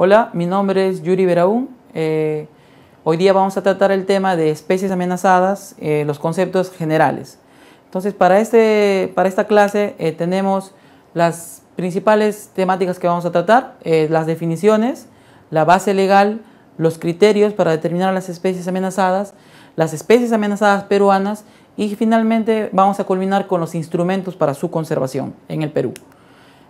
Hola, mi nombre es Yuri Beraún. Eh, hoy día vamos a tratar el tema de especies amenazadas, eh, los conceptos generales. Entonces, para, este, para esta clase eh, tenemos las principales temáticas que vamos a tratar, las definiciones, la base legal, los criterios para determinar las especies amenazadas, las especies amenazadas peruanas y finalmente vamos a culminar con los instrumentos para su conservación en el Perú.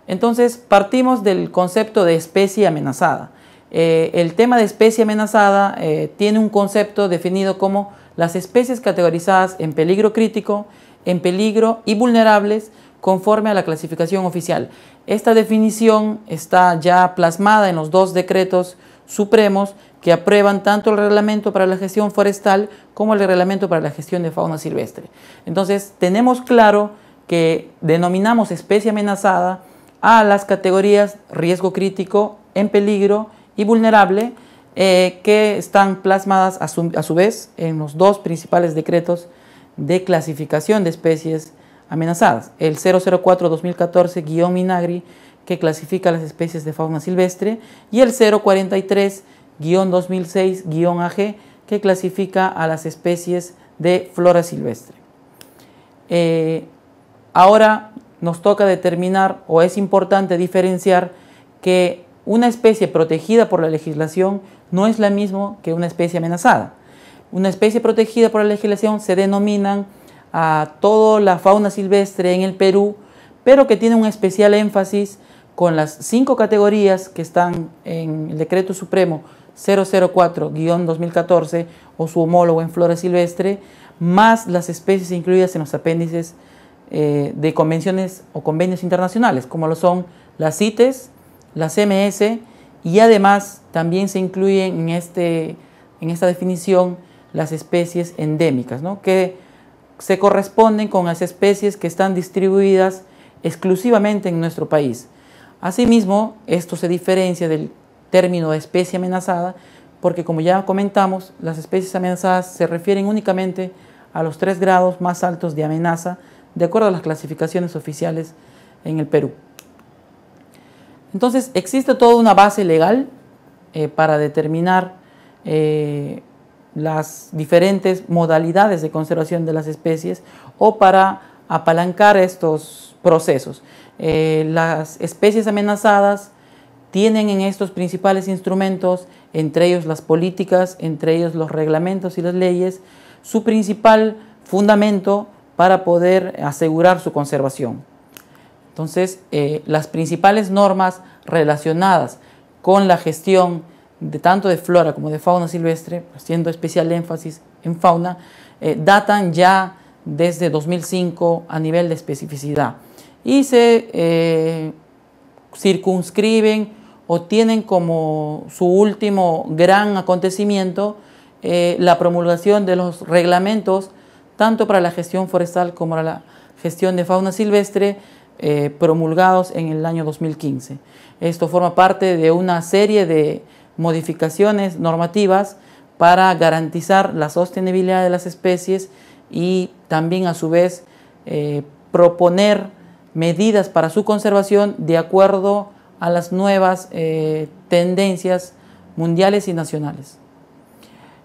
Entonces, partimos del concepto de especie amenazada. Eh, el tema de especie amenazada eh, tiene un concepto definido como las especies categorizadas en peligro crítico, en peligro y vulnerables conforme a la clasificación oficial. Esta definición está ya plasmada en los dos decretos supremos que aprueban tanto el reglamento para la gestión forestal como el reglamento para la gestión de fauna silvestre. Entonces, tenemos claro que denominamos especie amenazada a las categorías riesgo crítico, en peligro y vulnerable, eh, que están plasmadas a su, vez en los dos principales decretos de clasificación de especies amenazadas, el 004-2014-Minagri, que clasifica las especies de fauna silvestre, y el 043-2006-AG, que clasifica a las especies de flora silvestre. Eh, ahora nos toca determinar o es importante diferenciar que una especie protegida por la legislación no es la misma que una especie amenazada. Una especie protegida por la legislación se denominan a toda la fauna silvestre en el Perú, pero que tiene un especial énfasis con las cinco categorías que están en el Decreto Supremo 004-2014 o su homólogo en flora silvestre, más las especies incluidas en los apéndices eh, de convenciones o convenios internacionales, como lo son las CITES, las CMS y además también se incluyen en, este, en esta definición las especies endémicas, ¿no? que se corresponden con las especies que están distribuidas exclusivamente en nuestro país. Asimismo, esto se diferencia del término especie amenazada, porque como ya comentamos, las especies amenazadas se refieren únicamente a los tres grados más altos de amenaza de acuerdo a las clasificaciones oficiales en el Perú. Entonces, existe toda una base legal eh, para determinar eh, las diferentes modalidades de conservación de las especies o para apalancar estos procesos. Eh, las especies amenazadas tienen en estos principales instrumentos, entre ellos las políticas, entre ellos los reglamentos y las leyes, su principal fundamento para poder asegurar su conservación. Entonces, eh, las principales normas relacionadas con la gestión de tanto de flora como de fauna silvestre, haciendo especial énfasis en fauna, eh, datan ya desde 2005 a nivel de especificidad y se eh, circunscriben o tienen como su último gran acontecimiento la promulgación de los reglamentos tanto para la gestión forestal como para la gestión de fauna silvestre eh, promulgados en el año 2015. Esto forma parte de una serie de modificaciones normativas para garantizar la sostenibilidad de las especies y también a su vez eh, proponer medidas para su conservación de acuerdo a las nuevas eh, tendencias mundiales y nacionales.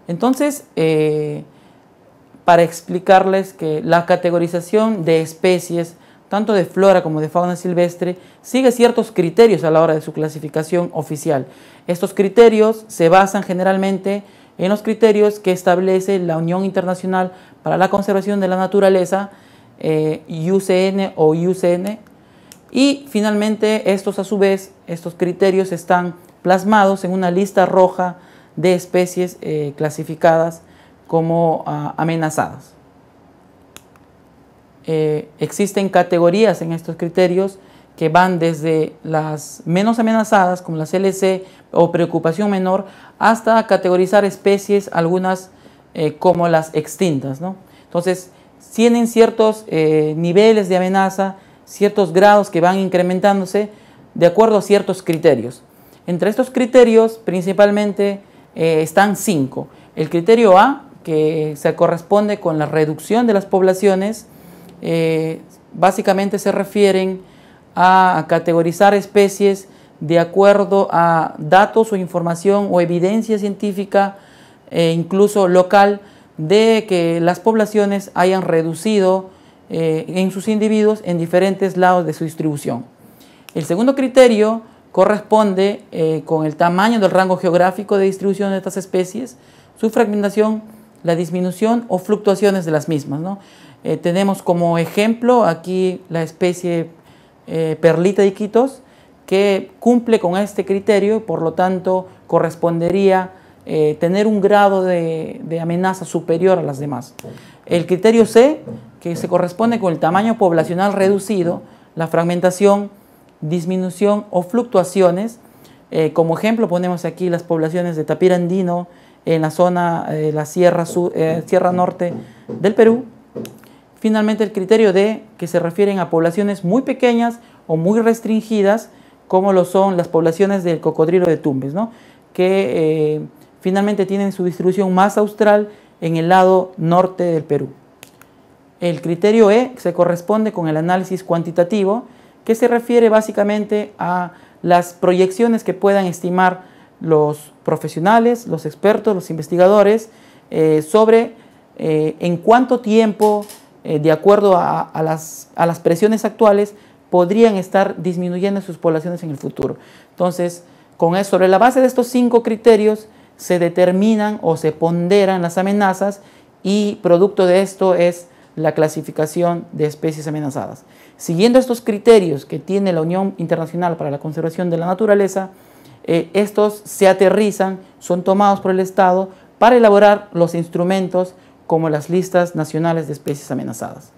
Entonces, para explicarles que la categorización de especies, tanto de flora como de fauna silvestre, sigue ciertos criterios a la hora de su clasificación oficial. Estos criterios se basan generalmente en los criterios que establece la Unión Internacional para la Conservación de la Naturaleza, eh, UCN o UCN, y finalmente estos a su vez, estos criterios están plasmados en una lista roja de especies eh, clasificadas como ah, amenazadas. Eh, existen categorías en estos criterios que van desde las menos amenazadas, como las LC o preocupación menor, hasta categorizar especies, algunas eh, como las extintas. ¿no? Entonces, tienen ciertos eh, niveles de amenaza, ciertos grados que van incrementándose de acuerdo a ciertos criterios. Entre estos criterios, principalmente, están cinco. El criterio A que se corresponde con la reducción de las poblaciones, eh, básicamente se refieren a categorizar especies de acuerdo a datos o información o evidencia científica e incluso local de que las poblaciones hayan reducido eh, en sus individuos en diferentes lados de su distribución. El segundo criterio corresponde eh, con el tamaño del rango geográfico de distribución de estas especies, su fragmentación la disminución o fluctuaciones de las mismas. ¿no? Eh, tenemos como ejemplo aquí la especie eh, perlita de Iquitos que cumple con este criterio y por lo tanto correspondería eh, tener un grado de, amenaza superior a las demás. El criterio C, que se corresponde con el tamaño poblacional reducido, la fragmentación, disminución o fluctuaciones. como ejemplo ponemos aquí las poblaciones de tapirandino, andino, en la zona, eh, la sierra, eh, sierra norte del Perú. Finalmente el criterio D, que se refieren a poblaciones muy pequeñas o muy restringidas, como lo son las poblaciones del cocodrilo de Tumbes, ¿no? que eh, finalmente tienen su distribución más austral en el lado norte del Perú. El criterio E se corresponde con el análisis cuantitativo, que se refiere básicamente a las proyecciones que puedan estimar los profesionales, los expertos, los investigadores, eh, sobre eh, en cuánto tiempo, eh, de acuerdo a, las, presiones actuales, podrían estar disminuyendo sus poblaciones en el futuro. Entonces, sobre la base de estos cinco criterios, se determinan o se ponderan las amenazas y producto de esto es la clasificación de especies amenazadas. Siguiendo estos criterios que tiene la Unión Internacional para la Conservación de la Naturaleza, eh, estos se aterrizan, son tomados por el Estado para elaborar los instrumentos como las listas nacionales de especies amenazadas.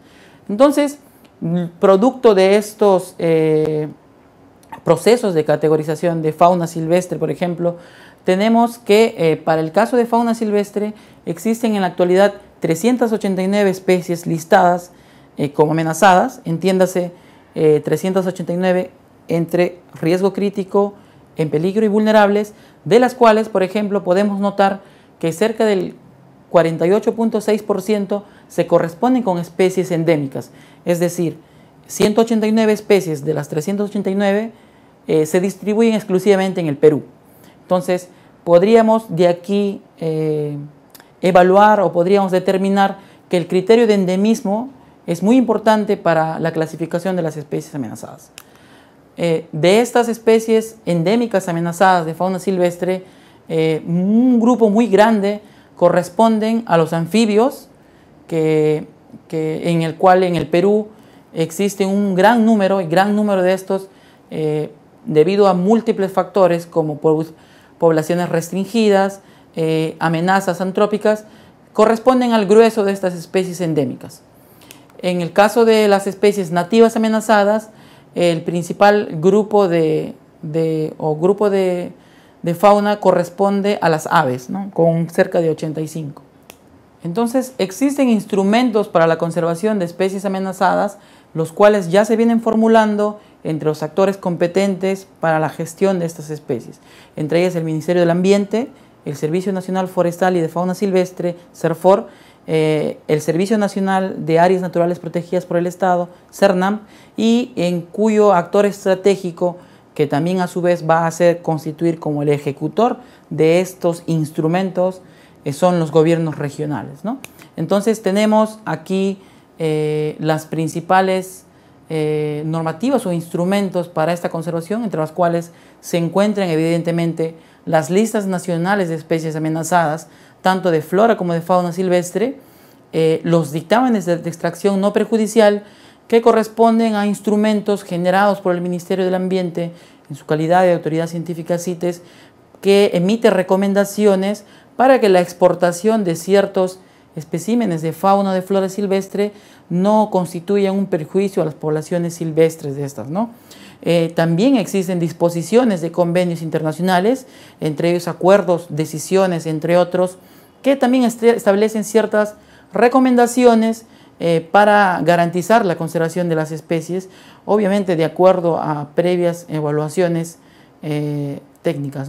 Entonces, mm, producto de estos eh, procesos de categorización de fauna silvestre, por ejemplo, tenemos que eh, para el caso de fauna silvestre existen en la actualidad 389 especies listadas como amenazadas, entiéndase 389 entre riesgo crítico, en peligro y vulnerables, de las cuales, por ejemplo, podemos notar que cerca del 48.6% se corresponden con especies endémicas, es decir, 189 especies de las 389 eh, se distribuyen exclusivamente en el Perú. Entonces, podríamos de aquí eh, evaluar o podríamos determinar que el criterio de endemismo es muy importante para la clasificación de las especies amenazadas. Eh, de estas especies endémicas amenazadas de fauna silvestre, eh, un grupo muy grande corresponden a los anfibios, en el cual en el Perú existe un gran número, y gran número de estos, eh, debido a múltiples factores como poblaciones restringidas, amenazas antrópicas, corresponden al grueso de estas especies endémicas. En el caso de las especies nativas amenazadas, el principal grupo de, grupo de, fauna corresponde a las aves, con cerca de 85. Entonces, existen instrumentos para la conservación de especies amenazadas, los cuales ya se vienen formulando entre los actores competentes para la gestión de estas especies, entre ellas el Ministerio del Ambiente, el Servicio Nacional Forestal y de Fauna Silvestre, CERFOR, eh, el Servicio Nacional de Áreas Naturales Protegidas por el Estado, CERNAM, y en cuyo actor estratégico, que también a su vez va a ser constituir como el ejecutor de estos instrumentos, eh, son los gobiernos regionales. Entonces tenemos aquí eh, las principales normativas o instrumentos para esta conservación, entre las cuales se encuentran evidentemente las listas nacionales de especies amenazadas, tanto de flora como de fauna silvestre, eh, los dictámenes de, de extracción no perjudicial que corresponden a instrumentos generados por el Ministerio del Ambiente en su calidad de autoridad científica CITES, que emite recomendaciones para que la exportación de ciertos especímenes de fauna de flora silvestre no constituyen un perjuicio a las poblaciones silvestres de estas, ¿no? Eh, también existen disposiciones de convenios internacionales, entre ellos acuerdos, decisiones, entre otros, que también establecen ciertas recomendaciones eh, para garantizar la conservación de las especies, obviamente de acuerdo a previas evaluaciones eh, técnicas,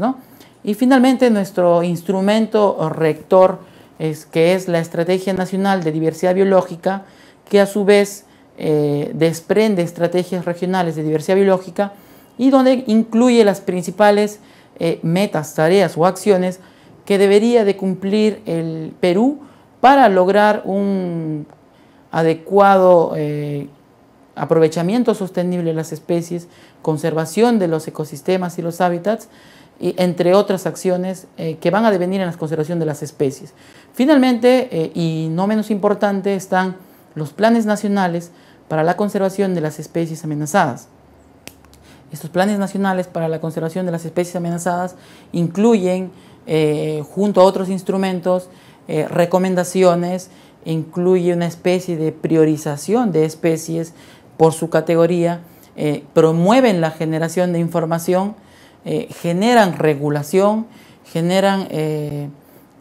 Y finalmente nuestro instrumento rector que es la Estrategia Nacional de Diversidad Biológica, que a su vez eh, desprende estrategias regionales de diversidad biológica y donde incluye las principales eh, metas, tareas o acciones que debería de cumplir el Perú para lograr un adecuado eh, aprovechamiento sostenible de las especies, conservación de los ecosistemas y los hábitats, y entre otras acciones que van a devenir en la conservación de las especies. Finalmente, eh, y no menos importante, están los planes nacionales para la conservación de las especies amenazadas. Estos planes nacionales para la conservación de las especies amenazadas incluyen, eh, junto a otros instrumentos, eh, recomendaciones, incluye una especie de priorización de especies por su categoría, promueven la generación de información, generan regulación, generan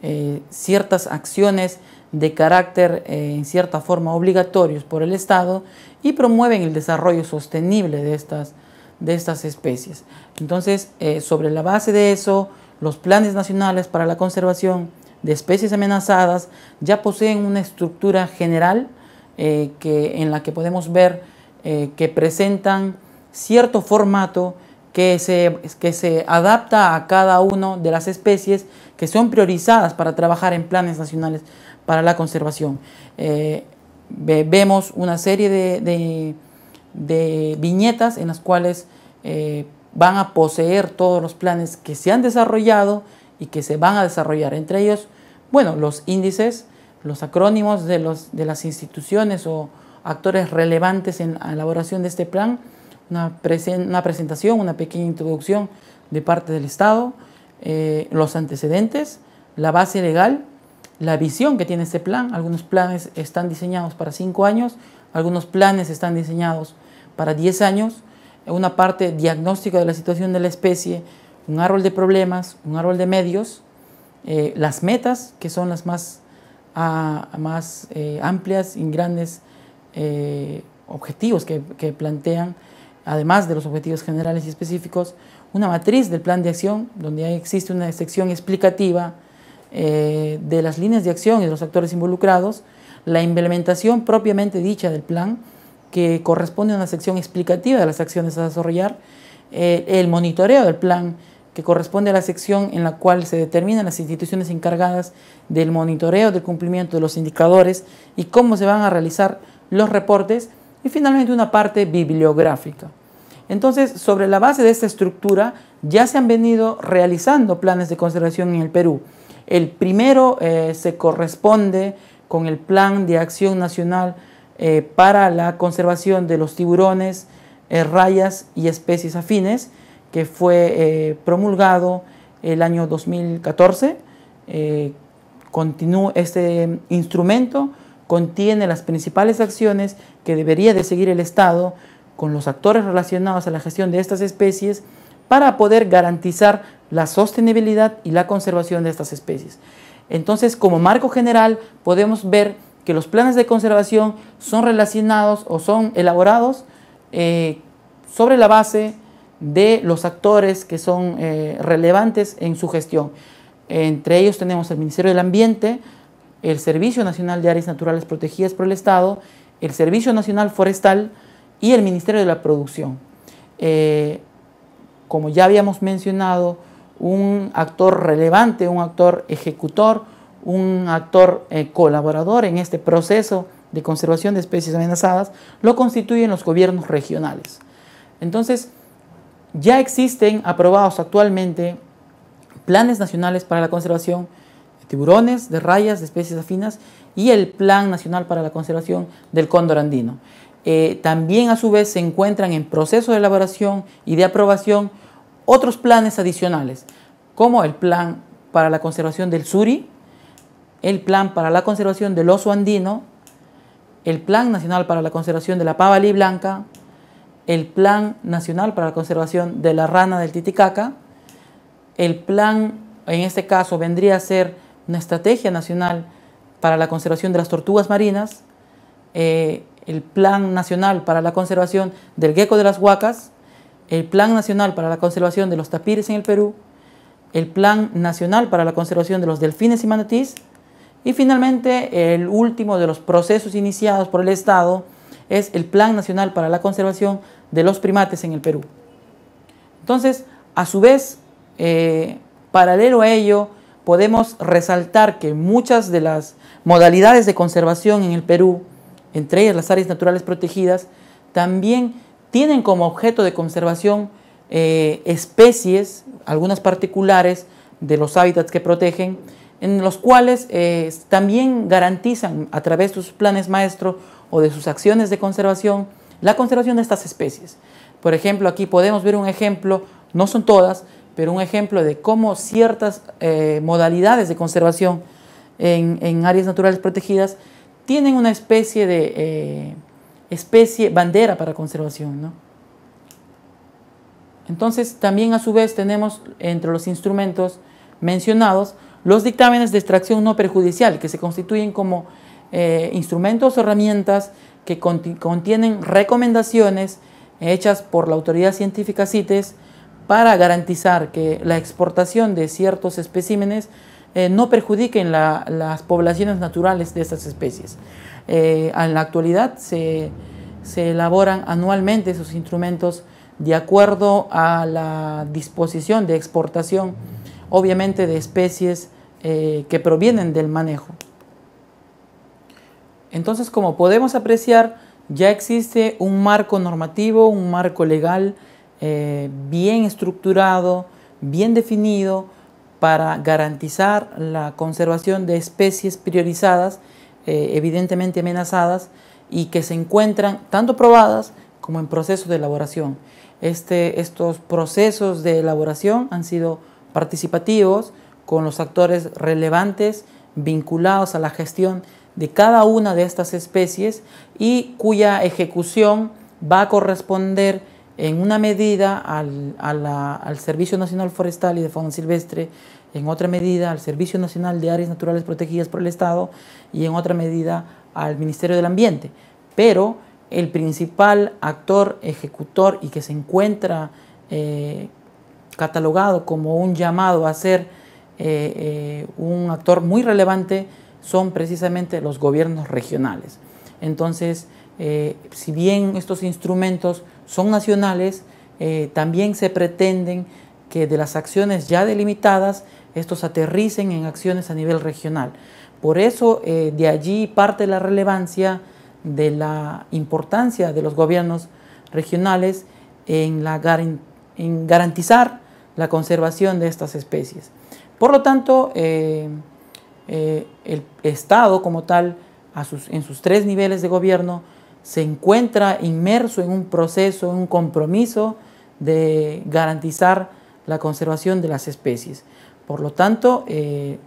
eh, ciertas acciones de carácter eh, en cierta forma obligatorios por el Estado y promueven el desarrollo sostenible de estas, de estas especies. Entonces, eh, sobre la base de eso, los planes nacionales para la conservación de especies amenazadas ya poseen una estructura general que, en la que podemos ver que presentan cierto formato que que se adapta a cada una de las especies que son priorizadas para trabajar en planes nacionales para la conservación. Eh, vemos una serie de, viñetas en las cuales eh, van a poseer todos los planes que se han desarrollado y que se van a desarrollar. Entre ellos, bueno, los índices, los acrónimos de, las instituciones o actores relevantes en la elaboración de este plan, una, una presentación, una pequeña introducción de parte del Estado, eh, los antecedentes, la base legal, la visión que tiene este plan. Algunos planes están diseñados para 5 años, algunos planes están diseñados para 10 años. Una parte diagnóstico de la situación de la especie, un árbol de problemas, un árbol de medios, eh, las metas, que son las más, más eh, amplias y grandes objetivos que plantean, además de los objetivos generales y específicos, una matriz del plan de acción, donde existe una sección explicativa eh, de las líneas de acción y de los actores involucrados, la implementación propiamente dicha del plan, que corresponde a una sección explicativa de las acciones a desarrollar, eh, el monitoreo del plan, que corresponde a la sección en la cual se determinan las instituciones encargadas del monitoreo del cumplimiento de los indicadores y cómo se van a realizar los reportes, y finalmente una parte bibliográfica. Entonces, sobre la base de esta estructura, ya se han venido realizando planes de conservación en el Perú. El primero eh, se corresponde con el Plan de Acción Nacional eh, para la Conservación de los Tiburones, eh, Rayas y Especies Afines, que fue promulgado el año 2014. este instrumento contiene las principales acciones que debería de seguir el Estado con los actores relacionados a la gestión de estas especies para poder garantizar la sostenibilidad y la conservación de estas especies. Entonces, como marco general, podemos ver que los planes de conservación son relacionados o son elaborados eh, sobre la base de los actores que son eh, relevantes en su gestión. Entre ellos tenemos el Ministerio del Ambiente, el Servicio Nacional de Áreas Naturales Protegidas por el Estado, el Servicio Nacional Forestal, y el Ministerio de la Producción. Eh, como ya habíamos mencionado, un actor relevante, un actor ejecutor, un actor eh, colaborador en este proceso de conservación de especies amenazadas, lo constituyen los gobiernos regionales. Entonces, ya existen aprobados actualmente planes nacionales para la conservación de tiburones, de rayas, de especies afinas y el Plan Nacional para la Conservación del Cóndor Andino. Eh, también a su vez se encuentran en proceso de elaboración y de aprobación otros planes adicionales, como el plan para la conservación del suri, el plan para la conservación del oso andino, el plan nacional para la conservación de la pavalí blanca, el plan nacional para la conservación de la rana del Titicaca, el plan, en este caso, vendría a ser una estrategia nacional para la conservación de las tortugas marinas, eh, el Plan Nacional para la Conservación del Gecko de las Huacas, el Plan Nacional para la Conservación de los Tapires en el Perú, el Plan Nacional para la Conservación de los Delfines y Manatís y finalmente el último de los procesos iniciados por el Estado es el Plan Nacional para la Conservación de los Primates en el Perú. Entonces, a su vez, eh, paralelo a ello, podemos resaltar que muchas de las modalidades de conservación en el Perú entre ellas las áreas naturales protegidas, también tienen como objeto de conservación eh, especies, algunas particulares de los hábitats que protegen, en los cuales eh, también garantizan a través de sus planes maestros o de sus acciones de conservación la conservación de estas especies. Por ejemplo, aquí podemos ver un ejemplo, no son todas, pero un ejemplo de cómo ciertas eh, modalidades de conservación en áreas naturales protegidas tienen una especie de eh, especie, bandera para conservación. Entonces, también a su vez tenemos entre los instrumentos mencionados los dictámenes de extracción no perjudicial, que se constituyen como eh, instrumentos o herramientas que contienen recomendaciones hechas por la autoridad científica CITES para garantizar que la exportación de ciertos especímenes eh, no perjudiquen las poblaciones naturales de estas especies. Eh, en la actualidad se, elaboran anualmente esos instrumentos de acuerdo a la disposición de exportación, obviamente de especies eh, que provienen del manejo. Entonces, como podemos apreciar, ya existe un marco normativo, un marco legal bien estructurado, bien definido, para garantizar la conservación de especies priorizadas, eh, evidentemente amenazadas, y que se encuentran tanto probadas como en proceso de elaboración. Este, estos procesos de elaboración han sido participativos con los actores relevantes vinculados a la gestión de cada una de estas especies y cuya ejecución va a corresponder en una medida al, Servicio Nacional Forestal y de Fauna Silvestre, en otra medida al Servicio Nacional de Áreas Naturales Protegidas por el Estado y en otra medida al Ministerio del Ambiente. Pero el principal actor ejecutor y que se encuentra eh, catalogado como un llamado a ser eh, eh, un actor muy relevante son precisamente los gobiernos regionales. Entonces, si bien estos instrumentos son nacionales, eh, también se pretenden que de las acciones ya delimitadas, estos aterricen en acciones a nivel regional. Por eso, eh, de allí parte la relevancia de la importancia de los gobiernos regionales en, garantizar la conservación de estas especies. Por lo tanto, eh, el Estado como tal, en sus tres niveles de gobierno, se encuentra inmerso en un proceso, en un compromiso de garantizar la conservación de las especies. Por lo tanto, eh,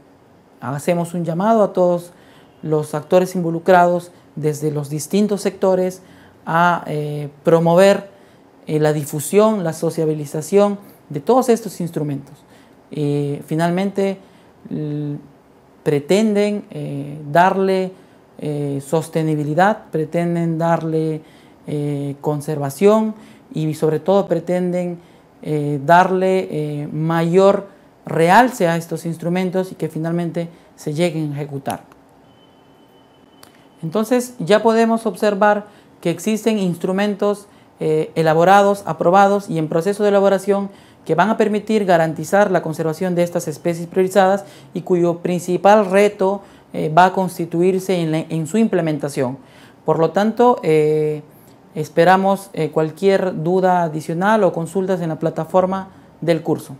hacemos un llamado a todos los actores involucrados desde los distintos sectores a eh, promover eh, la difusión, la sociabilización de todos estos instrumentos. finalmente, pretenden darle eh, sostenibilidad, pretenden darle eh, conservación y sobre todo pretenden eh, darle mayor realce a estos instrumentos y que finalmente se lleguen a ejecutar. Entonces ya podemos observar que existen instrumentos elaborados, aprobados y en proceso de elaboración que van a permitir garantizar la conservación de estas especies priorizadas y cuyo principal reto eh, va a constituirse en, su implementación. Por lo tanto, eh, esperamos eh, cualquier duda adicional o consultas en la plataforma del curso.